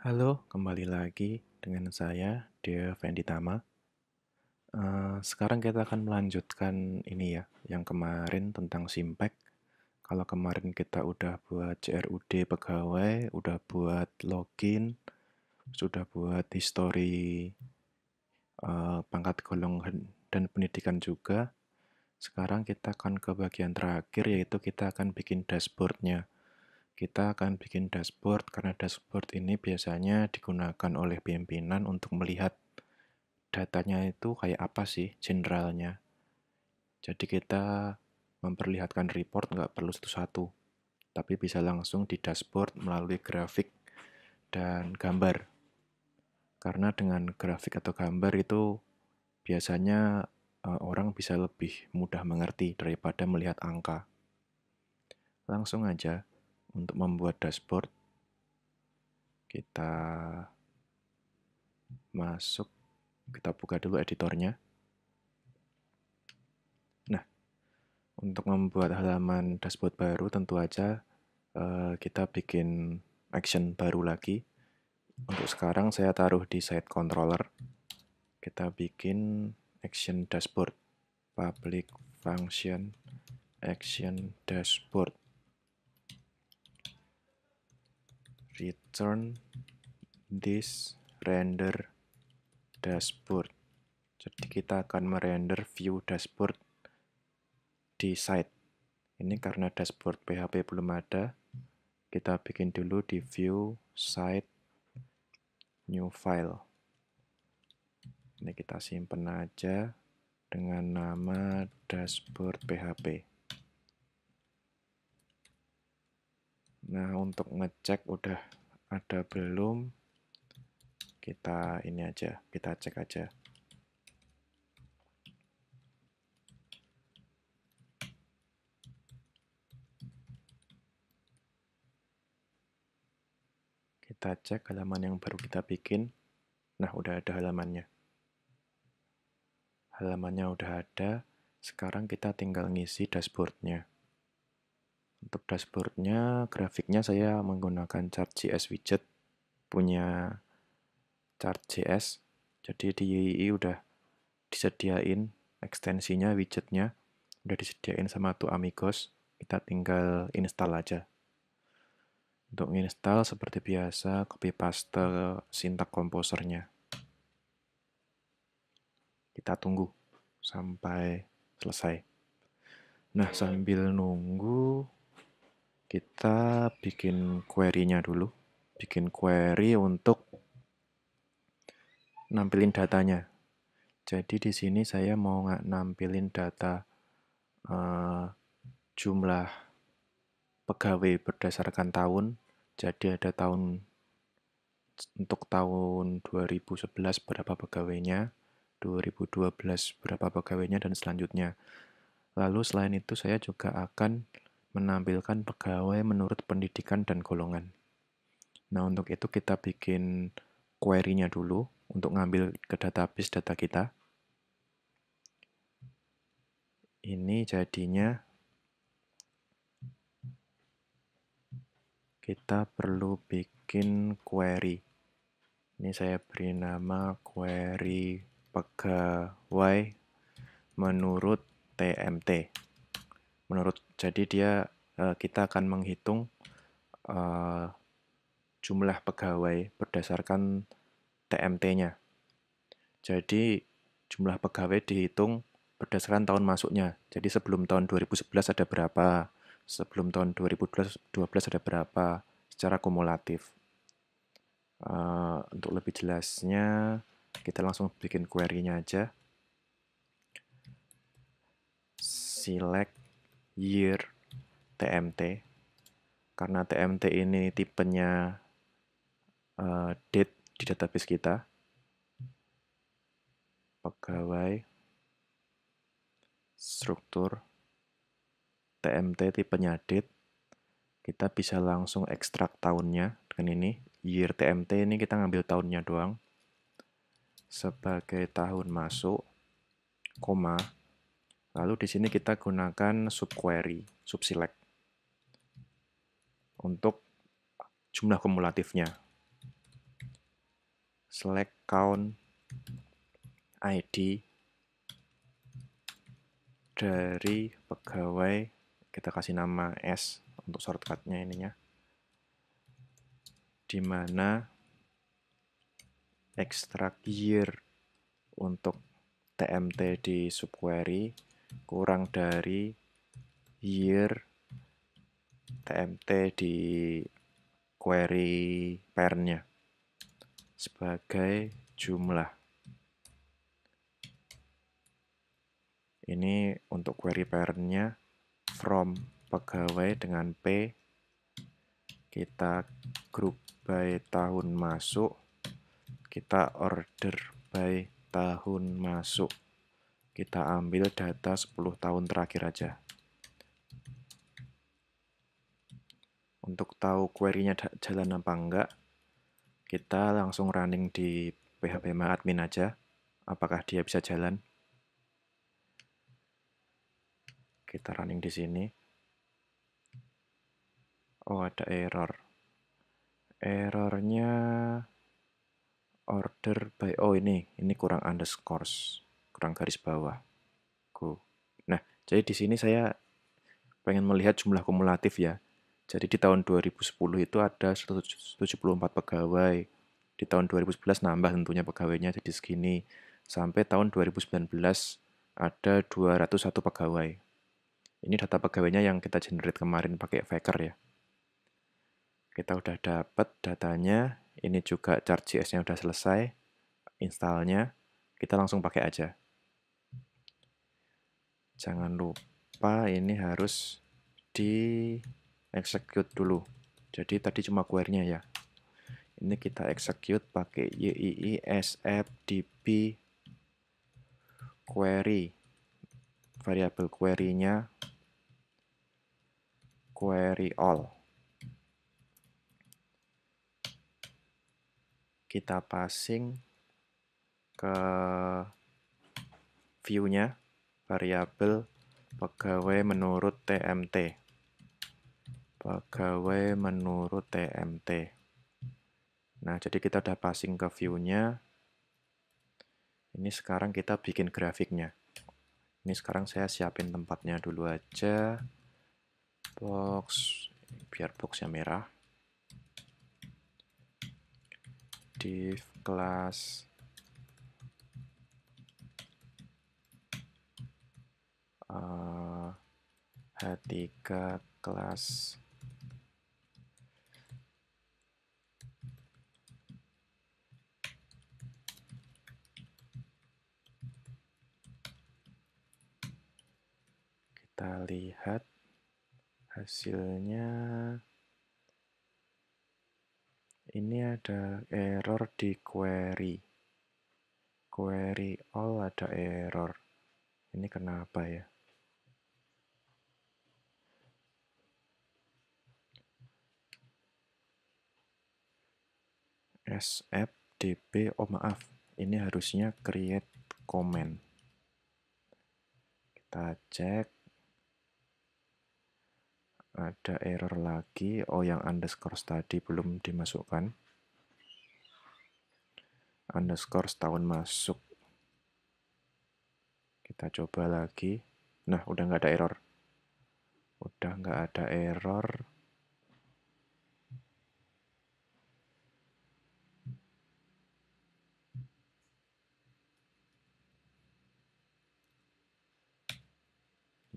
Halo, kembali lagi dengan saya, Dea Venditama. Uh, eh, sekarang kita akan melanjutkan ini ya, yang kemarin tentang Simpek. Kalau kemarin kita udah buat CRUD pegawai, udah buat login, sudah buat histori uh, eh, pangkat golongan dan pendidikan juga. Sekarang kita akan ke bagian terakhir, yaitu kita akan bikin dashboardnya kita akan bikin dashboard karena dashboard ini biasanya digunakan oleh pimpinan untuk melihat datanya itu kayak apa sih generalnya. Jadi kita memperlihatkan report nggak perlu satu-satu, tapi bisa langsung di dashboard melalui grafik dan gambar. Karena dengan grafik atau gambar itu biasanya eh, orang bisa lebih mudah mengerti daripada melihat angka. Langsung aja untuk membuat dashboard kita masuk kita buka dulu editornya nah untuk membuat halaman dashboard baru tentu aja eh, kita bikin action baru lagi untuk sekarang saya taruh di side controller kita bikin action dashboard public function action dashboard return this render dashboard jadi kita akan merender view dashboard di site ini karena dashboard PHP belum ada kita bikin dulu di view site new file ini kita simpan aja dengan nama dashboard PHP Nah, untuk ngecek udah ada belum, kita ini aja, kita cek aja. Kita cek halaman yang baru kita bikin. Nah, udah ada halamannya. Halamannya udah ada, sekarang kita tinggal ngisi dashboardnya. Untuk dashboardnya, grafiknya saya menggunakan Chart.js widget punya Chart.js. Jadi di YII udah disediain ekstensinya, widgetnya udah disediain sama tuh Amigos. Kita tinggal install aja. Untuk install seperti biasa, copy paste sintak komposernya. Kita tunggu sampai selesai. Nah, sambil nunggu, kita bikin query-nya dulu. Bikin query untuk nampilin datanya. Jadi di sini saya mau nampilin data uh, jumlah pegawai berdasarkan tahun. Jadi ada tahun untuk tahun 2011 berapa pegawainya, 2012 berapa pegawainya dan selanjutnya. Lalu selain itu saya juga akan menampilkan pegawai menurut pendidikan dan golongan. Nah, untuk itu kita bikin query-nya dulu untuk ngambil ke database data kita. Ini jadinya kita perlu bikin query. Ini saya beri nama query pegawai menurut TMT menurut jadi dia eh, kita akan menghitung eh, jumlah pegawai berdasarkan TMT-nya. Jadi jumlah pegawai dihitung berdasarkan tahun masuknya. Jadi sebelum tahun 2011 ada berapa, sebelum tahun 2012 ada berapa secara kumulatif. Eh, untuk lebih jelasnya kita langsung bikin query-nya aja. Select year TMT karena TMT ini tipenya uh, date di database kita pegawai struktur TMT tipenya date kita bisa langsung ekstrak tahunnya dengan ini year TMT ini kita ngambil tahunnya doang sebagai tahun masuk koma Lalu di sini kita gunakan subquery, subselect untuk jumlah kumulatifnya. Select count ID dari pegawai kita kasih nama S untuk shortcutnya ininya mana extract year untuk TMT di subquery kurang dari year tmt di query pernya sebagai jumlah ini untuk query pernya from pegawai dengan P kita group by tahun masuk kita order by tahun masuk kita ambil data 10 tahun terakhir aja. Untuk tahu query-nya jalan apa enggak, kita langsung running di phpMyAdmin admin aja. Apakah dia bisa jalan? Kita running di sini. Oh, ada error. Errornya order by oh ini, ini kurang underscores kurang garis bawah. Go. Nah, jadi di sini saya pengen melihat jumlah kumulatif ya. Jadi di tahun 2010 itu ada 174 pegawai. Di tahun 2011 nambah tentunya pegawainya jadi segini. Sampai tahun 2019 ada 201 pegawai. Ini data pegawainya yang kita generate kemarin pakai Faker ya. Kita udah dapat datanya. Ini juga chart js nya udah selesai. Installnya. Kita langsung pakai aja jangan lupa ini harus di execute dulu jadi tadi cuma query-nya ya ini kita execute pakai yii sfdb query variabel query-nya query all kita passing ke view-nya variabel pegawai menurut TMT. Pegawai menurut TMT. Nah, jadi kita udah passing ke view-nya. Ini sekarang kita bikin grafiknya. Ini sekarang saya siapin tempatnya dulu aja. Box, biar boxnya merah. Div class H3 kelas kita lihat hasilnya ini ada error di query query all ada error ini kenapa ya dp oh maaf ini harusnya create comment kita cek ada error lagi oh yang underscore tadi belum dimasukkan underscore setahun masuk kita coba lagi nah udah nggak ada error udah nggak ada error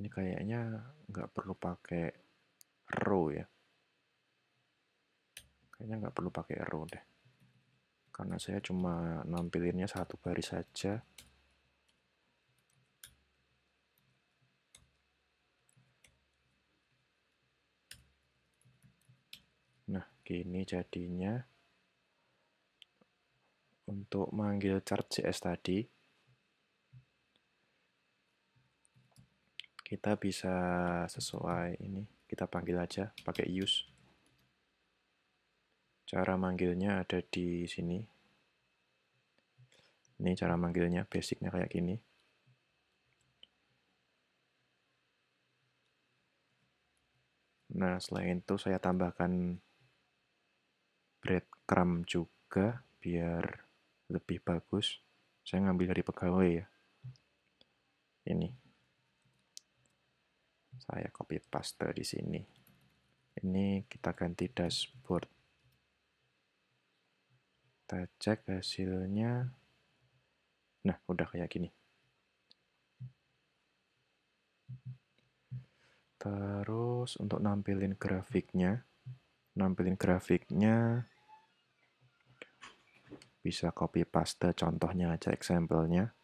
ini kayaknya nggak perlu pakai row ya kayaknya nggak perlu pakai row deh karena saya cuma nampilinnya satu baris saja nah gini jadinya untuk manggil CS tadi kita bisa sesuai ini kita panggil aja pakai use cara manggilnya ada di sini ini cara manggilnya basicnya kayak gini nah selain itu saya tambahkan breadcrumb juga biar lebih bagus saya ngambil dari pegawai ya ini saya copy paste di sini. Ini kita ganti dashboard. Kita cek hasilnya. Nah, udah kayak gini. Terus untuk nampilin grafiknya, nampilin grafiknya bisa copy paste contohnya aja example-nya.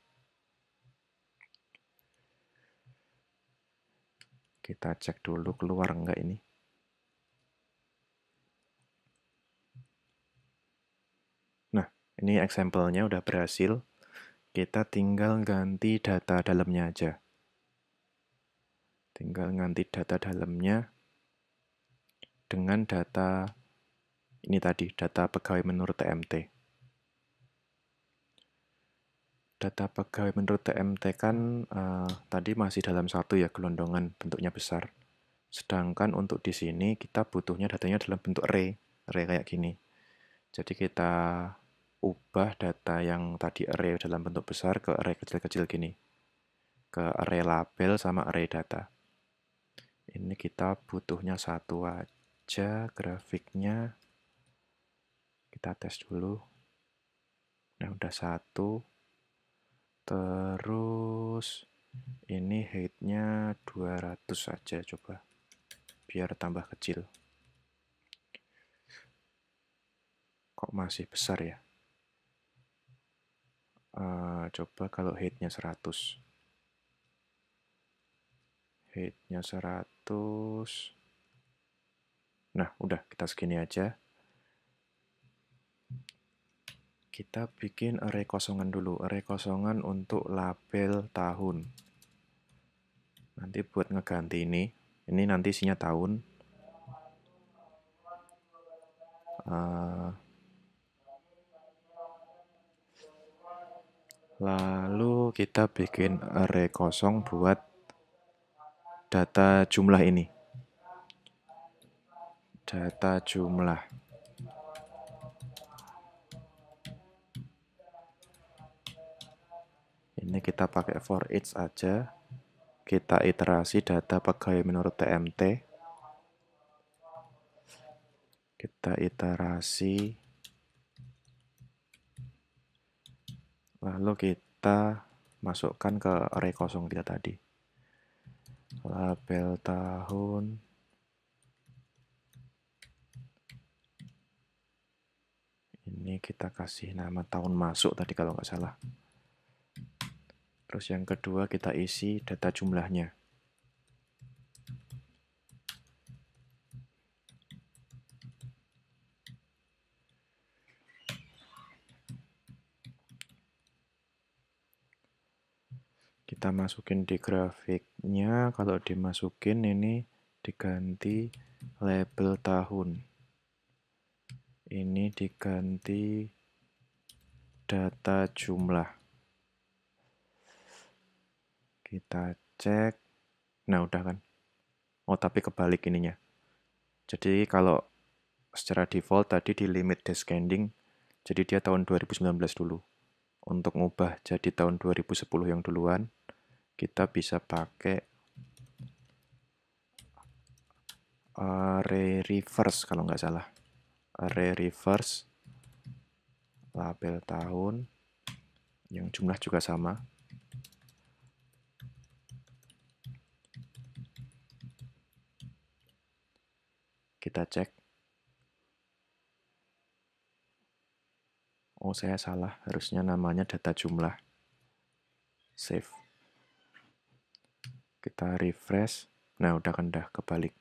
Kita cek dulu keluar enggak ini. Nah, ini example-nya udah berhasil. Kita tinggal ganti data dalamnya aja. Tinggal ganti data dalamnya dengan data ini tadi, data pegawai menurut TMT data pegawai menurut TMT kan uh, tadi masih dalam satu ya gelondongan bentuknya besar. Sedangkan untuk di sini kita butuhnya datanya dalam bentuk array, array kayak gini. Jadi kita ubah data yang tadi array dalam bentuk besar ke array kecil-kecil gini. Ke array label sama array data. Ini kita butuhnya satu aja grafiknya. Kita tes dulu. Nah, udah satu Terus ini heightnya 200 saja coba. Biar tambah kecil. Kok masih besar ya? Uh, coba kalau heightnya 100. Heightnya 100. Nah, udah kita segini aja. Kita bikin array kosongan dulu, array kosongan untuk label tahun. Nanti buat ngeganti ini, ini nanti isinya tahun. Uh, lalu kita bikin array kosong buat data jumlah ini data jumlah ini kita pakai for each aja kita iterasi data pegawai menurut TMT kita iterasi lalu kita masukkan ke array kosong kita tadi label tahun ini kita kasih nama tahun masuk tadi kalau nggak salah Terus yang kedua kita isi data jumlahnya. Kita masukin di grafiknya, kalau dimasukin ini diganti label tahun. Ini diganti data jumlah. Kita cek. Nah, udah kan. Oh, tapi kebalik ininya. Jadi kalau secara default tadi di limit descending, jadi dia tahun 2019 dulu. Untuk ngubah jadi tahun 2010 yang duluan, kita bisa pakai array eh, reverse kalau nggak salah. Array reverse label tahun yang jumlah juga sama Kita cek. Oh, saya salah. Harusnya namanya data jumlah. Save. Kita refresh. Nah, udah kan dah kebalik.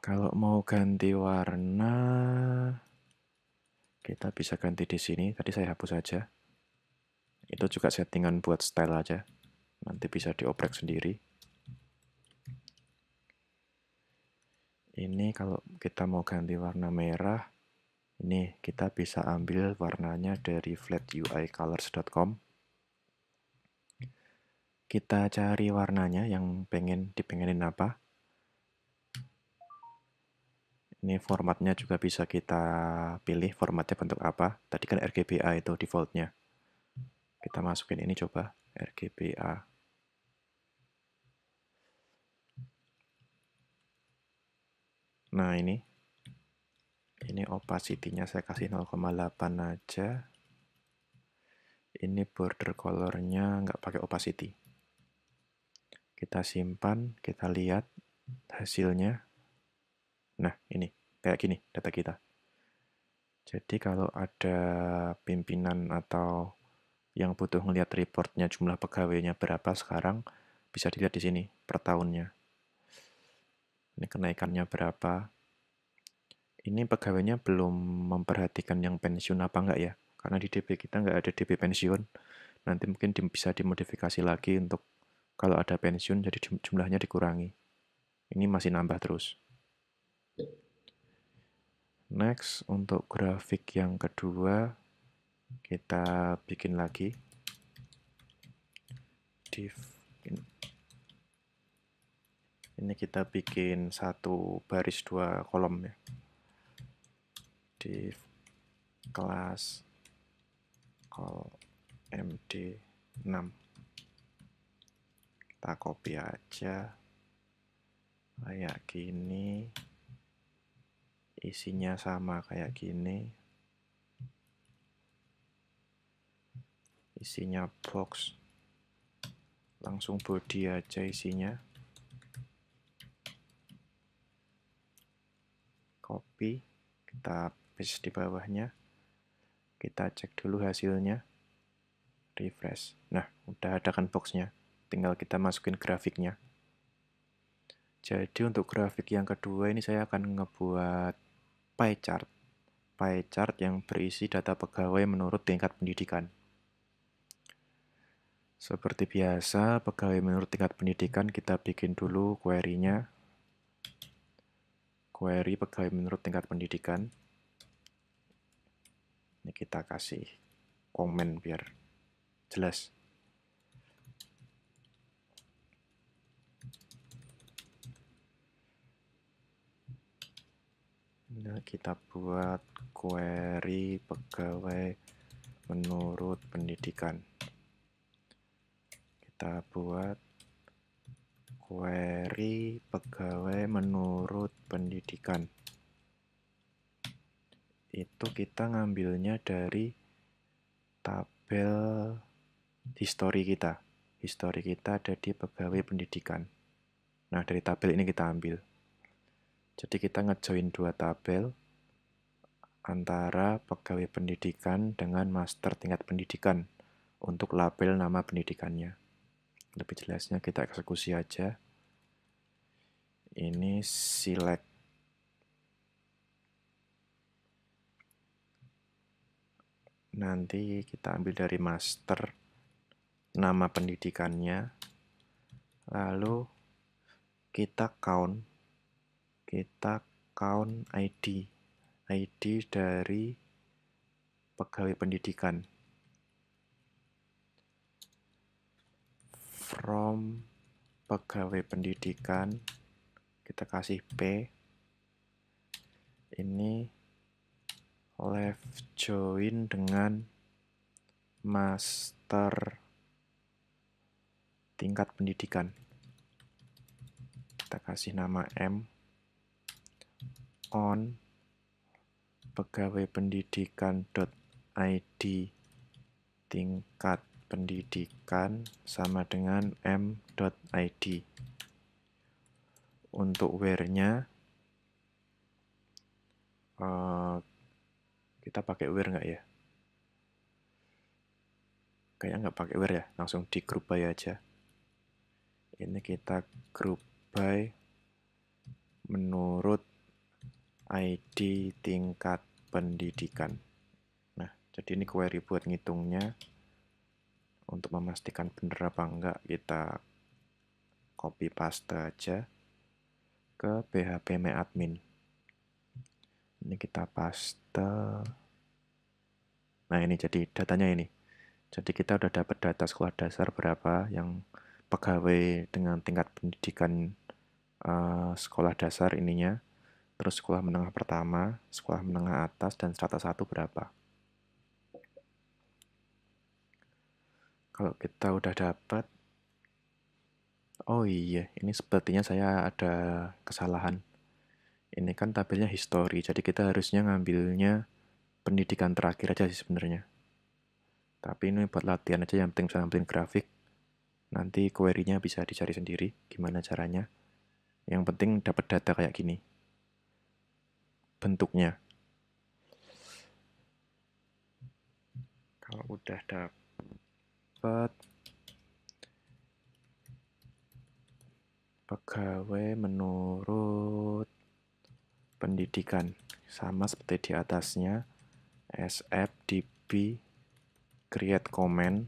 Kalau mau ganti warna, kita bisa ganti di sini. Tadi saya hapus aja. Itu juga settingan buat style aja. Nanti bisa dioprek sendiri. ini kalau kita mau ganti warna merah ini kita bisa ambil warnanya dari flatUIcolors.com kita cari warnanya yang pengen dipengenin apa ini formatnya juga bisa kita pilih formatnya bentuk apa tadi kan RGBA itu defaultnya kita masukin ini coba RGBA Nah, ini. Ini opacity-nya saya kasih 0,8 aja. Ini border color-nya nggak pakai opacity. Kita simpan, kita lihat hasilnya. Nah, ini. Kayak gini data kita. Jadi kalau ada pimpinan atau yang butuh ngelihat reportnya jumlah pegawainya berapa sekarang, bisa dilihat di sini per tahunnya ini kenaikannya berapa. Ini pegawainya belum memperhatikan yang pensiun apa enggak ya, karena di DP kita enggak ada DP pensiun. Nanti mungkin bisa dimodifikasi lagi untuk kalau ada pensiun, jadi jumlahnya dikurangi. Ini masih nambah terus. Next, untuk grafik yang kedua, kita bikin lagi ini kita bikin satu baris dua kolom ya di kelas call md6 kita copy aja kayak gini isinya sama kayak gini isinya box langsung body aja isinya copy kita paste di bawahnya kita cek dulu hasilnya refresh nah udah ada kan boxnya tinggal kita masukin grafiknya jadi untuk grafik yang kedua ini saya akan ngebuat pie chart pie chart yang berisi data pegawai menurut tingkat pendidikan seperti biasa, pegawai menurut tingkat pendidikan kita bikin dulu query-nya query pegawai menurut tingkat pendidikan. Ini kita kasih komen biar jelas. Nah, kita buat query pegawai menurut pendidikan. Kita buat query pegawai menurut pendidikan itu kita ngambilnya dari tabel histori kita histori kita ada di pegawai pendidikan nah dari tabel ini kita ambil jadi kita ngejoin dua tabel antara pegawai pendidikan dengan master tingkat pendidikan untuk label nama pendidikannya lebih jelasnya kita eksekusi aja ini select nanti kita ambil dari master nama pendidikannya lalu kita count kita count ID ID dari pegawai pendidikan from pegawai pendidikan kita kasih P ini left join dengan master tingkat pendidikan kita kasih nama M on pegawai pendidikan id tingkat pendidikan sama dengan m.id untuk wear-nya uh, kita pakai wear nggak ya kayaknya nggak pakai wear ya langsung di group by aja ini kita group by menurut ID tingkat pendidikan nah jadi ini query buat ngitungnya untuk memastikan bener apa enggak kita copy paste aja ke php admin ini kita paste nah ini jadi datanya ini jadi kita udah dapat data sekolah dasar berapa yang pegawai dengan tingkat pendidikan uh, sekolah dasar ininya terus sekolah menengah pertama sekolah menengah atas dan strata satu berapa kalau kita udah dapat Oh iya, ini sepertinya saya ada kesalahan. Ini kan tabelnya history, jadi kita harusnya ngambilnya pendidikan terakhir aja sih sebenarnya. Tapi ini buat latihan aja yang penting bisa nampilin grafik. Nanti query-nya bisa dicari sendiri gimana caranya. Yang penting dapat data kayak gini. Bentuknya. Kalau udah dapat pegawai menurut pendidikan sama seperti di atasnya sf db create comment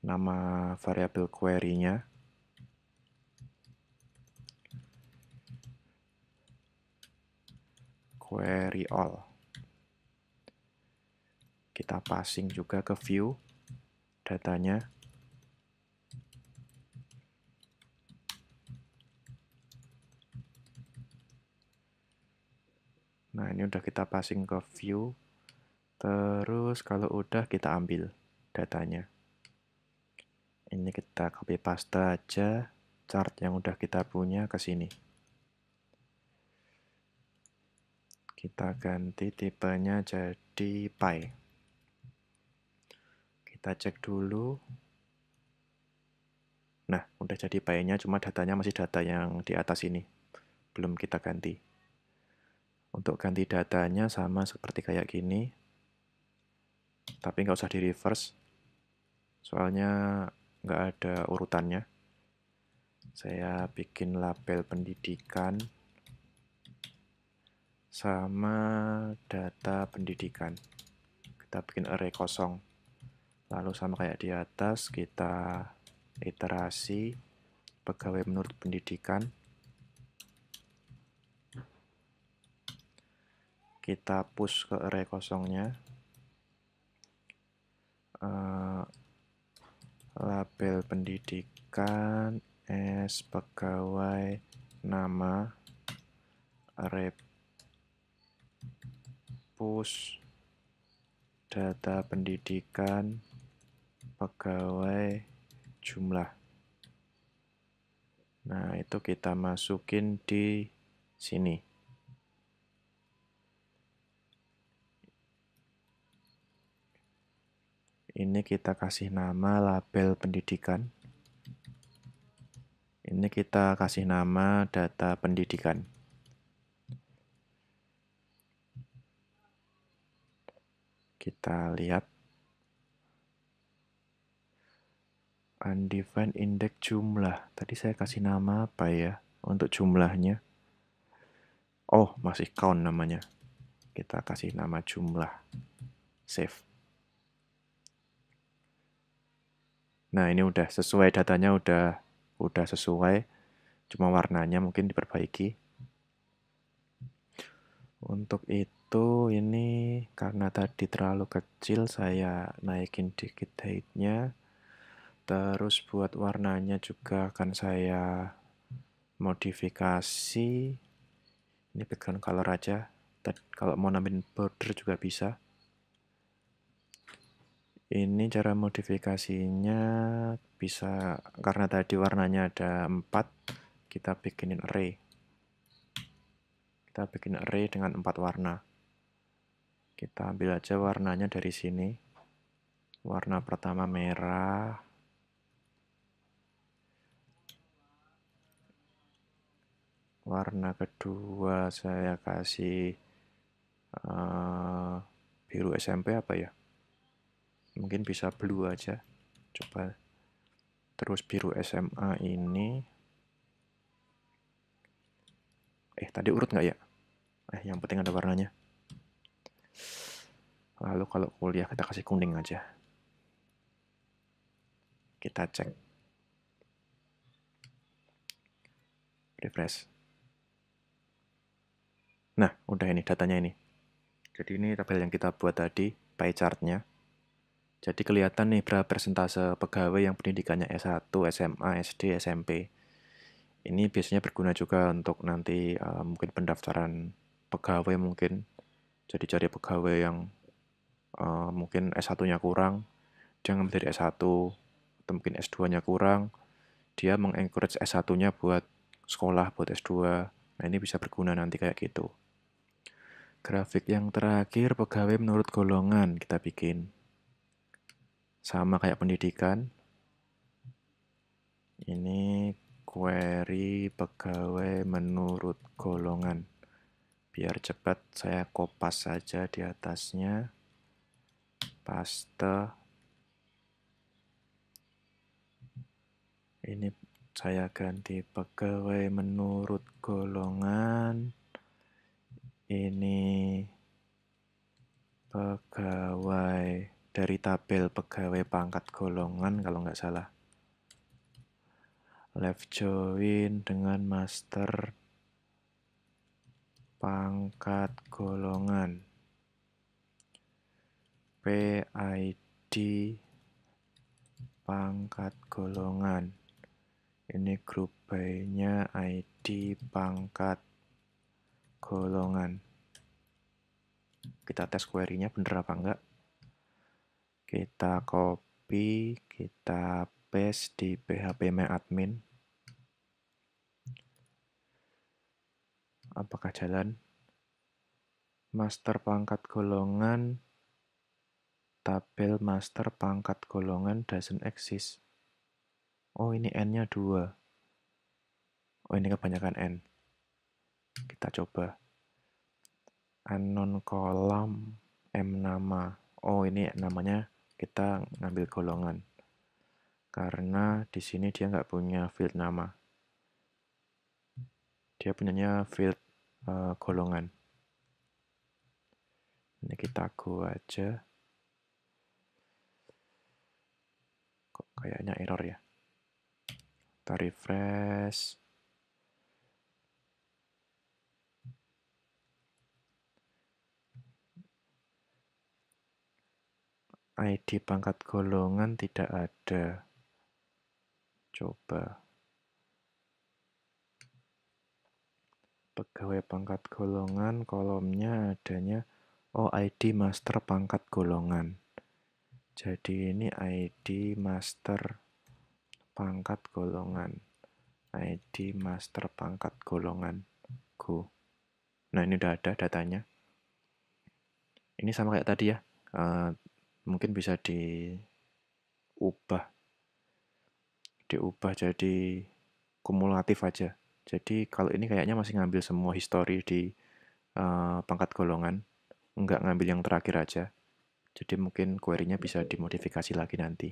nama variabel query-nya query all kita passing juga ke view datanya Nah, ini udah kita passing ke view. Terus kalau udah kita ambil datanya. Ini kita copy paste aja chart yang udah kita punya ke sini. Kita ganti tipenya jadi pie. Kita cek dulu. Nah, udah jadi pie-nya, cuma datanya masih data yang di atas ini. Belum kita ganti. Untuk ganti datanya sama seperti kayak gini, tapi nggak usah di reverse, soalnya nggak ada urutannya. Saya bikin label pendidikan sama data pendidikan. Kita bikin array kosong. Lalu sama kayak di atas, kita iterasi pegawai menurut pendidikan kita push ke array kosongnya uh, label pendidikan S pegawai nama array push data pendidikan pegawai jumlah nah itu kita masukin di sini Ini kita kasih nama label pendidikan. Ini kita kasih nama data pendidikan. Kita lihat. Undefined index jumlah. Tadi saya kasih nama apa ya untuk jumlahnya? Oh, masih count namanya. Kita kasih nama jumlah. Save. Nah, ini udah sesuai datanya udah udah sesuai. Cuma warnanya mungkin diperbaiki. Untuk itu ini karena tadi terlalu kecil saya naikin dikit heightnya Terus buat warnanya juga akan saya modifikasi. Ini background color aja. kalau mau nambahin border juga bisa. Ini cara modifikasinya bisa karena tadi warnanya ada empat kita bikinin array. Kita bikin array dengan empat warna. Kita ambil aja warnanya dari sini. Warna pertama merah. Warna kedua saya kasih uh, biru SMP apa ya? mungkin bisa blue aja coba terus biru SMA ini eh tadi urut nggak ya eh yang penting ada warnanya lalu kalau kuliah kita kasih kuning aja kita cek refresh nah udah ini datanya ini jadi ini tabel yang kita buat tadi pie chartnya jadi kelihatan nih berapa persentase pegawai yang pendidikannya S1, SMA, SD, SMP. Ini biasanya berguna juga untuk nanti uh, mungkin pendaftaran pegawai mungkin. Jadi cari pegawai yang uh, mungkin S1-nya kurang, jangan menjadi dari S1 atau mungkin S2-nya kurang, dia mengencourage S1-nya buat sekolah, buat S2. Nah, ini bisa berguna nanti kayak gitu. Grafik yang terakhir, pegawai menurut golongan kita bikin sama kayak pendidikan. Ini query pegawai menurut golongan. Biar cepat saya kopas saja di atasnya. Paste. Ini saya ganti pegawai menurut golongan. Ini pegawai dari tabel pegawai pangkat golongan kalau nggak salah. Left join dengan master pangkat golongan. PID pangkat golongan. Ini grup by-nya ID pangkat golongan. Kita tes query-nya bener apa enggak? kita copy kita paste di PHPMyAdmin. apakah jalan master pangkat golongan tabel master pangkat golongan doesn't exist oh ini n nya 2 oh ini kebanyakan n kita coba unknown column m nama oh ini namanya kita ngambil golongan karena di sini dia nggak punya field nama dia punyanya field uh, golongan ini kita go aja kok kayaknya error ya kita refresh ID pangkat golongan tidak ada. Coba. Pegawai pangkat golongan kolomnya adanya oh ID master pangkat golongan. Jadi ini ID master pangkat golongan. ID master pangkat golongan. Go. Nah, ini udah ada datanya. Ini sama kayak tadi ya. Uh, mungkin bisa diubah diubah jadi kumulatif aja jadi kalau ini kayaknya masih ngambil semua histori di uh, pangkat golongan nggak ngambil yang terakhir aja jadi mungkin query-nya bisa dimodifikasi lagi nanti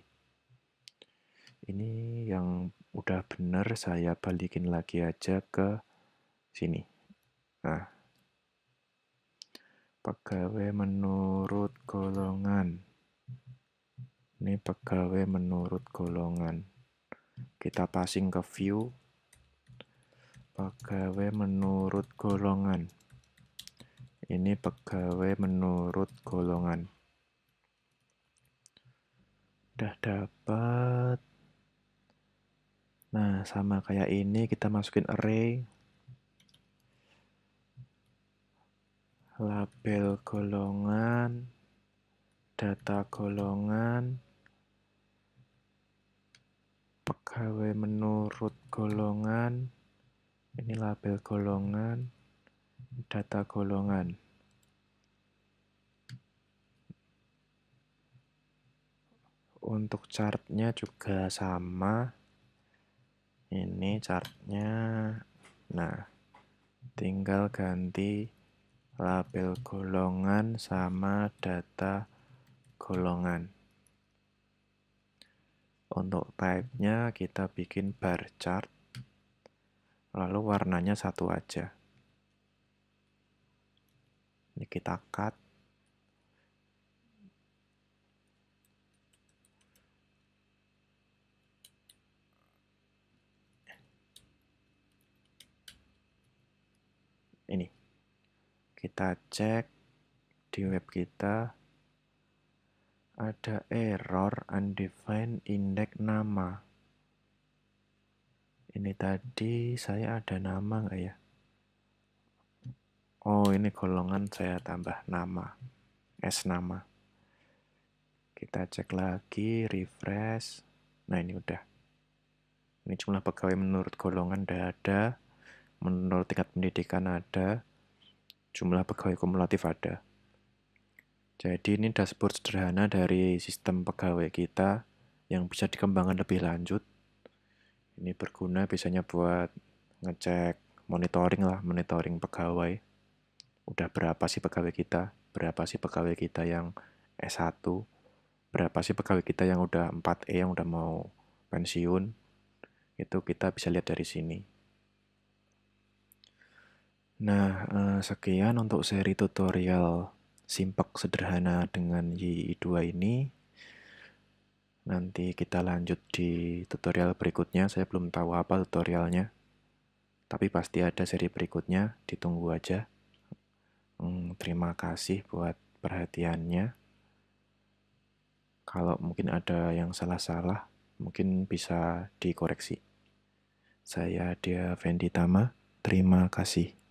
ini yang udah bener saya balikin lagi aja ke sini nah pegawai menurut golongan ini pegawai menurut golongan kita passing ke view pegawai menurut golongan ini pegawai menurut golongan udah dapat nah sama kayak ini kita masukin array label golongan data golongan pegawai menurut golongan, ini label golongan, data golongan. Untuk chartnya juga sama. Ini chartnya. Nah, tinggal ganti label golongan sama data golongan. Untuk type-nya kita bikin bar chart. Lalu warnanya satu aja. Ini kita cut. Ini. Kita cek di web kita ada error undefined index nama ini tadi saya ada nama nggak ya Oh ini golongan saya tambah nama S nama kita cek lagi refresh nah ini udah ini jumlah pegawai menurut golongan udah ada menurut tingkat pendidikan ada jumlah pegawai kumulatif ada jadi ini dashboard sederhana dari sistem pegawai kita yang bisa dikembangkan lebih lanjut. Ini berguna biasanya buat ngecek monitoring lah, monitoring pegawai. Udah berapa sih pegawai kita? Berapa sih pegawai kita yang S1? Berapa sih pegawai kita yang udah 4E yang udah mau pensiun? Itu kita bisa lihat dari sini. Nah, eh, sekian untuk seri tutorial simpak sederhana dengan Y2 ini. Nanti kita lanjut di tutorial berikutnya. Saya belum tahu apa tutorialnya. Tapi pasti ada seri berikutnya, ditunggu aja. Hmm, terima kasih buat perhatiannya. Kalau mungkin ada yang salah-salah, mungkin bisa dikoreksi. Saya Dia Vendi Tama, terima kasih.